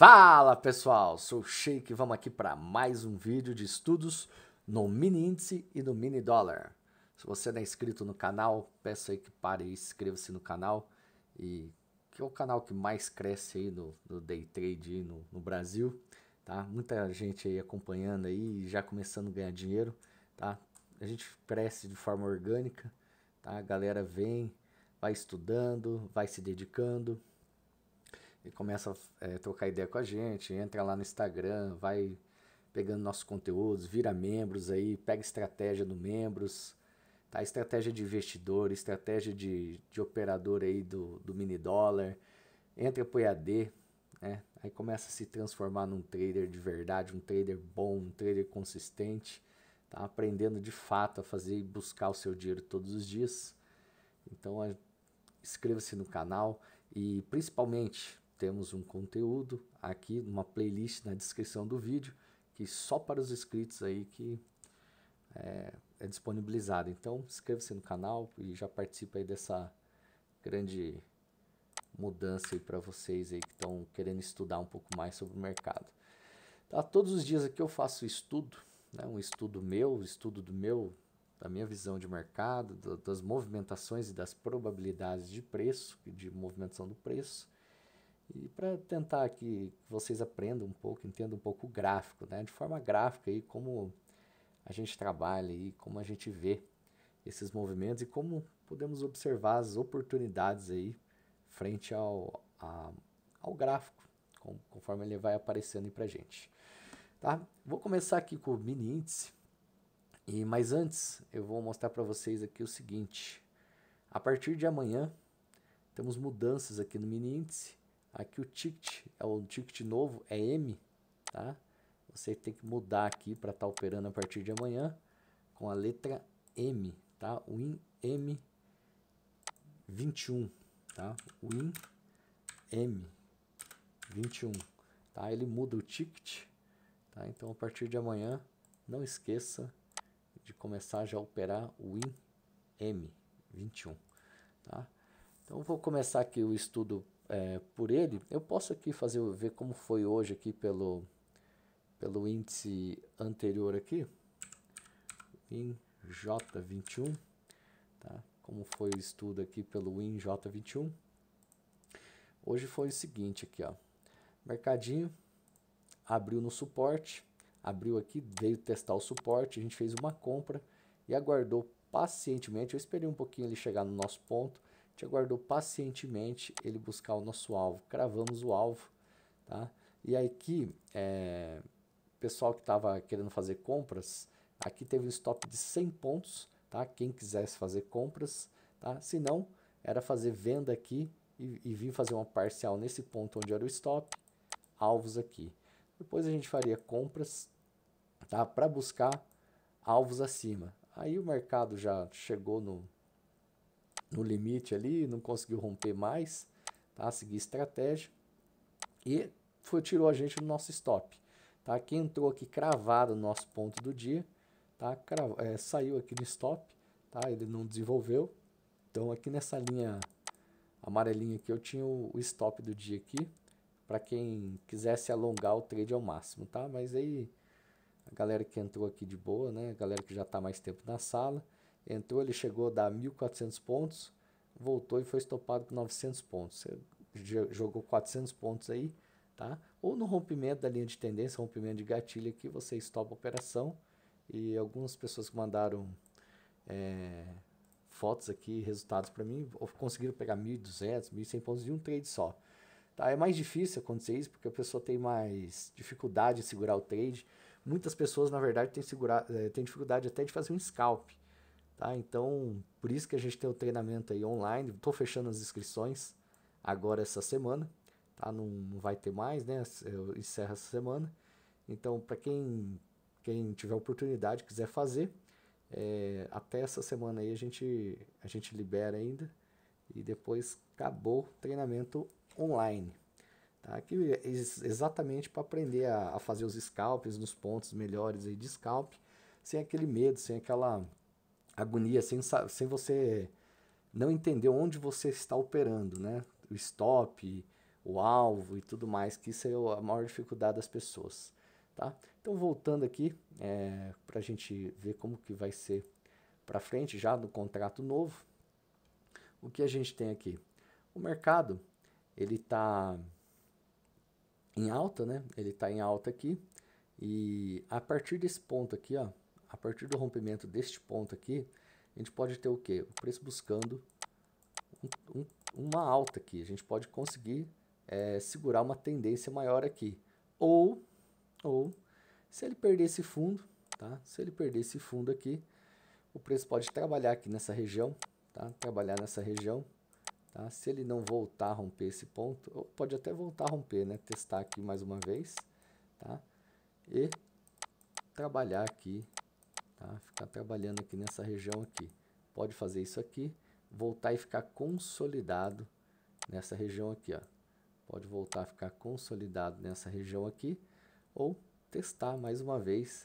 Fala pessoal, sou o Sheik e vamos aqui para mais um vídeo de estudos no mini índice e no mini dólar. Se você não é inscrito no canal, peço aí que pare e inscreva-se no canal e que é o canal que mais cresce aí no, no day trade no, no, Brasil, tá? Muita gente aí acompanhando aí e já começando a ganhar dinheiro, tá? A gente cresce de forma orgânica, tá? A galera vem, vai estudando, vai se dedicando, e começa a é, trocar ideia com a gente, entra lá no Instagram, vai pegando nossos conteúdos, vira membros aí, pega estratégia do membros, tá? Estratégia de investidor, estratégia de, de operador aí do, do mini dólar, entra pro EAD, né? Aí começa a se transformar num trader de verdade, um trader bom, um trader consistente, tá? Aprendendo de fato a fazer e buscar o seu dinheiro todos os dias. Então, é, inscreva-se no canal e principalmente temos um conteúdo aqui, uma playlist na descrição do vídeo, que só para os inscritos aí que é, é disponibilizado. Então, inscreva-se no canal e já participe aí dessa grande mudança aí para vocês aí que estão querendo estudar um pouco mais sobre o mercado. Tá, todos os dias aqui eu faço estudo, né, um estudo meu, estudo do meu, da minha visão de mercado, do, das movimentações e das probabilidades de preço, de movimentação do preço. E para tentar que vocês aprendam um pouco, entendam um pouco o gráfico, né? de forma gráfica, aí, como a gente trabalha, e como a gente vê esses movimentos e como podemos observar as oportunidades aí frente ao, a, ao gráfico, com, conforme ele vai aparecendo para a gente. Tá? Vou começar aqui com o mini índice, e, mas antes eu vou mostrar para vocês aqui o seguinte. A partir de amanhã, temos mudanças aqui no mini índice Aqui o ticket, é o ticket novo é M, tá? Você tem que mudar aqui para estar tá operando a partir de amanhã com a letra M, tá? Win M 21, tá? Win M 21, tá? Ele muda o ticket, tá? Então a partir de amanhã, não esqueça de começar já a operar o Win M 21, tá? Então vou começar aqui o estudo é, por ele, eu posso aqui fazer ver como foi hoje aqui pelo, pelo índice anterior aqui, em J21, tá? como foi o estudo aqui pelo WinJ21. Hoje foi o seguinte aqui, ó. Mercadinho abriu no suporte, abriu aqui, veio testar o suporte, a gente fez uma compra e aguardou pacientemente. Eu esperei um pouquinho ele chegar no nosso ponto te aguardou pacientemente ele buscar o nosso alvo. Cravamos o alvo, tá? E aqui, é, pessoal que estava querendo fazer compras, aqui teve um stop de 100 pontos, tá? Quem quisesse fazer compras, tá? Se não, era fazer venda aqui e, e vir fazer uma parcial nesse ponto onde era o stop, alvos aqui. Depois a gente faria compras, tá? Para buscar alvos acima. Aí o mercado já chegou no, no limite ali, não conseguiu romper mais, tá? Seguir estratégia. E foi, tirou a gente do nosso stop, tá? Quem entrou aqui cravado no nosso ponto do dia, tá? Cravo, é, saiu aqui no stop, tá? Ele não desenvolveu. Então aqui nessa linha amarelinha aqui eu tinha o, o stop do dia aqui, para quem quisesse alongar o trade ao é máximo, tá? Mas aí a galera que entrou aqui de boa, né? A galera que já está mais tempo na sala, entrou, ele chegou a dar 1.400 pontos, voltou e foi estopado com 900 pontos. Você jogou 400 pontos aí, tá? Ou no rompimento da linha de tendência, rompimento de gatilho aqui, você estopa a operação. E algumas pessoas que mandaram é, fotos aqui, resultados para mim, conseguiram pegar 1.200, 1.100 pontos de um trade só. Tá? É mais difícil acontecer isso porque a pessoa tem mais dificuldade em segurar o trade. Muitas pessoas, na verdade, têm, segura, é, têm dificuldade até de fazer um scalp. Tá? Então, por isso que a gente tem o treinamento aí online. Estou fechando as inscrições agora essa semana. Tá? Não, não vai ter mais, né? Eu encerro essa semana. Então, para quem, quem tiver oportunidade, quiser fazer, é, até essa semana aí a gente, a gente libera ainda. E depois acabou o treinamento online. Tá? Aqui, é exatamente para aprender a, a, fazer os scalps nos pontos melhores aí de scalp, sem aquele medo, sem aquela agonia sem, sem você não entender onde você está operando, né? O stop, o alvo e tudo mais, que isso é a maior dificuldade das pessoas, tá? Então, voltando aqui, é, para a gente ver como que vai ser para frente, já no contrato novo, o que a gente tem aqui? O mercado, ele está em alta, né? Ele está em alta aqui, e a partir desse ponto aqui, ó, a partir do rompimento deste ponto aqui, a gente pode ter o que? O preço buscando um, um, uma alta aqui. A gente pode conseguir é, segurar uma tendência maior aqui. Ou, ou se ele perder esse fundo, tá? se ele perder esse fundo aqui, o preço pode trabalhar aqui nessa região, tá? trabalhar nessa região. Tá? Se ele não voltar a romper esse ponto, ou pode até voltar a romper, né? testar aqui mais uma vez. Tá? E trabalhar aqui Tá? Ficar trabalhando aqui nessa região aqui. Pode fazer isso aqui, voltar e ficar consolidado nessa região aqui. Ó. Pode voltar a ficar consolidado nessa região aqui ou testar mais uma vez,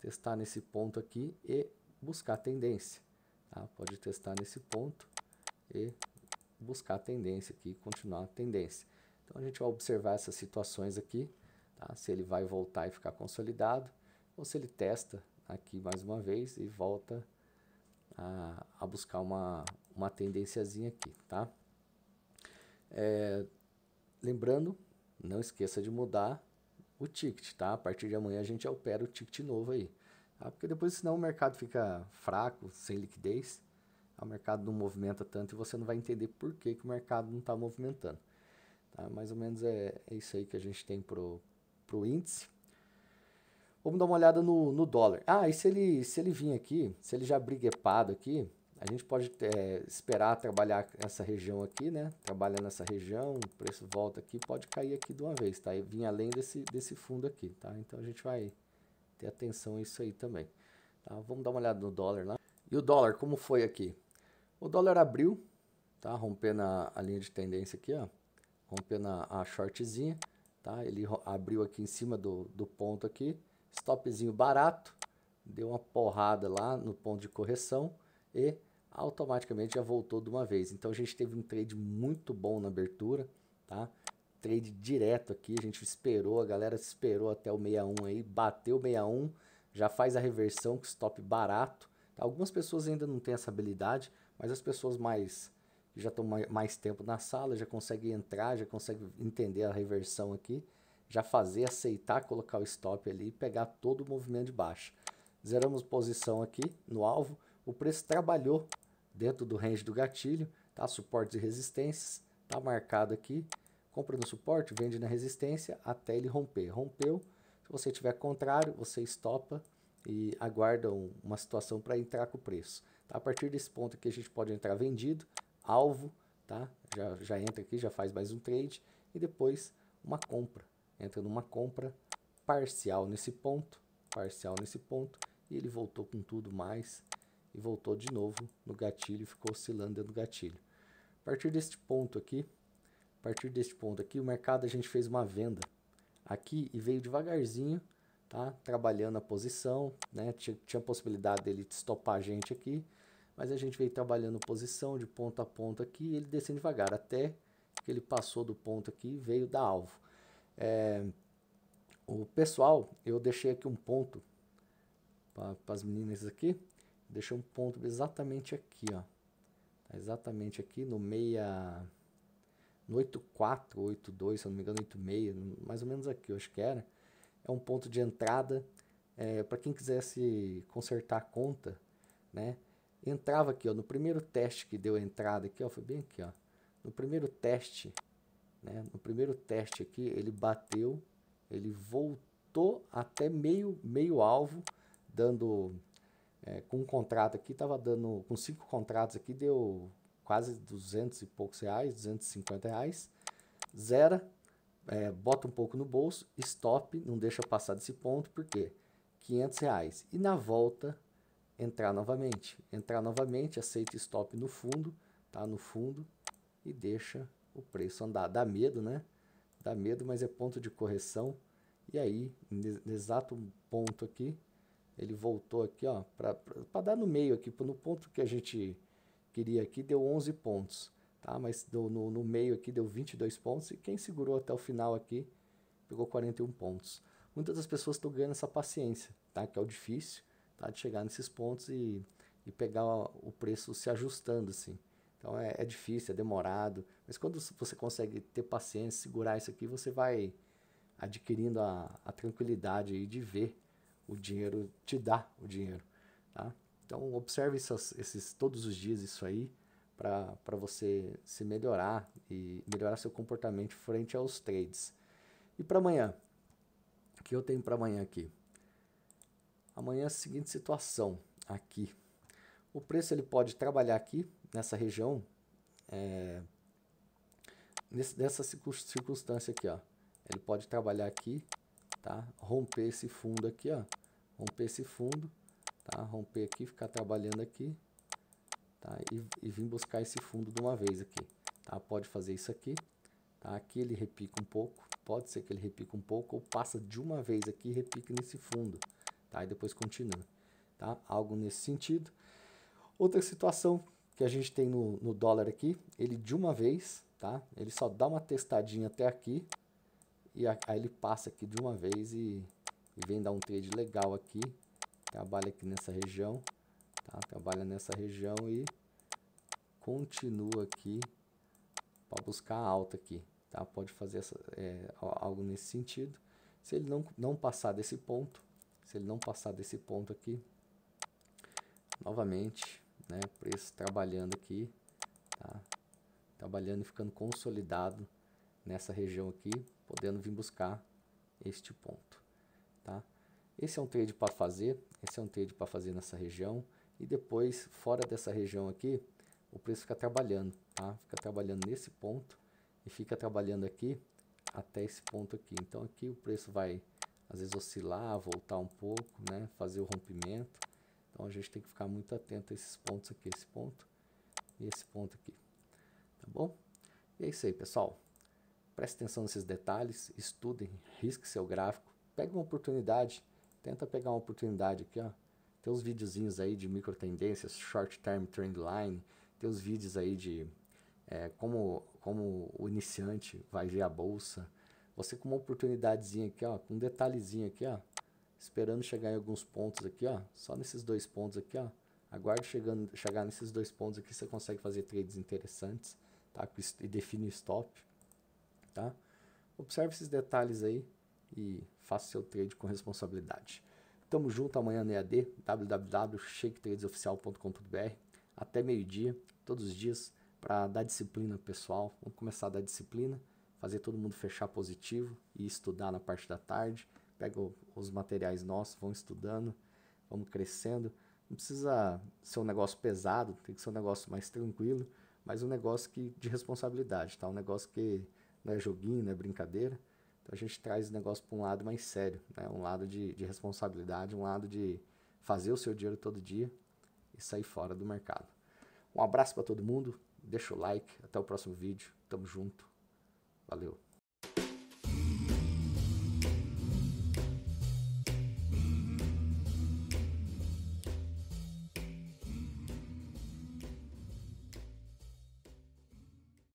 testar nesse ponto aqui e buscar tendência. Tá? Pode testar nesse ponto e buscar tendência aqui, continuar a tendência. Então a gente vai observar essas situações aqui, tá? se ele vai voltar e ficar consolidado, ou se ele testa aqui mais uma vez e volta a, a buscar uma, uma tendênciazinha aqui, tá? É, lembrando, não esqueça de mudar o ticket, tá? A partir de amanhã a gente opera o ticket novo aí. Tá? Porque depois, senão o mercado fica fraco, sem liquidez, o mercado não movimenta tanto e você não vai entender por que, que o mercado não está movimentando. Tá? Mais ou menos é, é isso aí que a gente tem pro o índice. Vamos dar uma olhada no, no dólar. Ah, e se ele, se ele vir aqui, se ele já briguepado aqui, a gente pode é, esperar trabalhar essa região aqui, né? Trabalha nessa região, o preço volta aqui, pode cair aqui de uma vez, tá? E vir além desse, desse fundo aqui, tá? Então a gente vai ter atenção a isso aí também. Tá? Vamos dar uma olhada no dólar lá. E o dólar, como foi aqui? O dólar abriu, tá? Rompendo a, a linha de tendência aqui, ó. Rompendo a, a shortzinha, tá? Ele abriu aqui em cima do, do ponto aqui stopzinho barato, deu uma porrada lá no ponto de correção e automaticamente já voltou de uma vez. Então a gente teve um trade muito bom na abertura, tá? Trade direto aqui, a gente esperou, a galera esperou até o 61 aí, bateu o 61, já faz a reversão com stop barato. Tá? Algumas pessoas ainda não têm essa habilidade, mas as pessoas mais que já estão mais, mais tempo na sala já conseguem entrar, já conseguem entender a reversão aqui já fazer, aceitar, colocar o stop ali e pegar todo o movimento de baixa. Zeramos posição aqui no alvo, o preço trabalhou dentro do range do gatilho, tá? suportes e resistências, tá marcado aqui, compra no suporte, vende na resistência até ele romper. Rompeu, se você tiver contrário, você estopa e aguarda um, uma situação para entrar com o preço. Tá? A partir desse ponto aqui a gente pode entrar vendido, alvo, tá? já, já entra aqui, já faz mais um trade e depois uma compra entra numa compra parcial nesse ponto, parcial nesse ponto, e ele voltou com tudo mais e voltou de novo no gatilho, ficou oscilando dentro do gatilho. A partir deste ponto aqui, a partir deste ponto aqui, o mercado a gente fez uma venda aqui e veio devagarzinho, tá? Trabalhando a posição, né? Tinha, tinha possibilidade dele estopar a gente aqui, mas a gente veio trabalhando posição de ponto a ponto aqui, ele descendo devagar até que ele passou do ponto aqui e veio dar alvo. É, o pessoal, eu deixei aqui um ponto para as meninas aqui, deixei um ponto exatamente aqui, ó. Tá exatamente aqui no meia no 84, 82, se eu não me engano, 86, mais ou menos aqui, eu acho que era. É um ponto de entrada é, para quem quisesse consertar a conta, né? Entrava aqui, ó, no primeiro teste que deu a entrada aqui, ó, foi bem aqui, ó. No primeiro teste, né? No primeiro teste aqui, ele bateu, ele voltou até meio, meio alvo, dando é, com um contrato aqui, estava dando, com cinco contratos aqui, deu quase 200 e poucos reais, 250 reais, zera, é, bota um pouco no bolso, stop, não deixa passar desse ponto, porque 500 reais. E na volta, entrar novamente. Entrar novamente, aceita stop no fundo, tá no fundo e deixa o preço andar. Dá medo, né? Dá medo, mas é ponto de correção. E aí, no exato ponto aqui, ele voltou aqui, ó, para dar no meio aqui, no ponto que a gente queria aqui, deu 11 pontos, tá? Mas deu, no, no meio aqui deu 22 pontos e quem segurou até o final aqui pegou 41 pontos. Muitas das pessoas estão ganhando essa paciência, tá? Que é o difícil, tá? De chegar nesses pontos e, e pegar o preço se ajustando, assim. Então é, é, difícil, é demorado, mas quando você consegue ter paciência, segurar isso aqui, você vai adquirindo a, a tranquilidade de ver o dinheiro te dar o dinheiro, tá? Então observe esses todos os dias isso aí para você se melhorar e melhorar seu comportamento frente aos trades. E para amanhã, o que eu tenho para amanhã aqui? Amanhã é a seguinte situação aqui. O preço ele pode trabalhar aqui nessa região, é, nessa circunstância aqui, ó. Ele pode trabalhar aqui, tá? Romper esse fundo aqui, ó. Romper esse fundo, tá? Romper aqui, ficar trabalhando aqui, tá? E, e vir buscar esse fundo de uma vez aqui, tá? Pode fazer isso aqui, tá? Aqui ele repica um pouco, pode ser que ele repique um pouco ou passa de uma vez aqui e repique nesse fundo, tá? E depois continua, tá? Algo nesse sentido. Outra situação que a gente tem no, no dólar aqui, ele de uma vez, tá? Ele só dá uma testadinha até aqui e aí ele passa aqui de uma vez e, e vem dar um trade legal aqui. Trabalha aqui nessa região, tá? Trabalha nessa região e continua aqui para buscar a alta aqui, tá? Pode fazer essa, é, algo nesse sentido. Se ele não, não passar desse ponto, se ele não passar desse ponto aqui, novamente né? Preço trabalhando aqui, tá? Trabalhando e ficando consolidado nessa região aqui, podendo vir buscar este ponto, tá? Esse é um trade para fazer, esse é um trade para fazer nessa região e depois fora dessa região aqui, o preço fica trabalhando, tá? Fica trabalhando nesse ponto e fica trabalhando aqui até esse ponto aqui. Então aqui o preço vai às vezes oscilar, voltar um pouco, né? Fazer o rompimento então a gente tem que ficar muito atento a esses pontos aqui, esse ponto e esse ponto aqui. Tá bom? E é isso aí, pessoal. Preste atenção nesses detalhes, estudem, risque seu gráfico, pegue uma oportunidade, tenta pegar uma oportunidade aqui, ó. Tem uns videozinhos aí de micro tendências, short term trend line, tem os vídeos aí de é, como, como o iniciante vai ver a bolsa. Você com uma oportunidadezinha aqui, ó, com um detalhezinho aqui, ó, esperando chegar em alguns pontos aqui, ó, só nesses dois pontos aqui, ó. Aguarde chegando, chegar nesses dois pontos aqui, você consegue fazer trades interessantes, tá? E define stop, tá? Observe esses detalhes aí e faça seu trade com responsabilidade. Tamo junto amanhã no EAD, www.shaketradesoficial.com.br, até meio-dia, todos os dias, para dar disciplina pessoal. Vamos começar a dar disciplina, fazer todo mundo fechar positivo e estudar na parte da tarde pega os materiais nossos, vão estudando, vamos crescendo. Não precisa ser um negócio pesado, tem que ser um negócio mais tranquilo, mas um negócio que, de responsabilidade, tá? Um negócio que não é joguinho, não é brincadeira. Então a gente traz o negócio para um lado mais sério, né? um lado de, de responsabilidade, um lado de fazer o seu dinheiro todo dia e sair fora do mercado. Um abraço para todo mundo, deixa o like, até o próximo vídeo, tamo junto, valeu!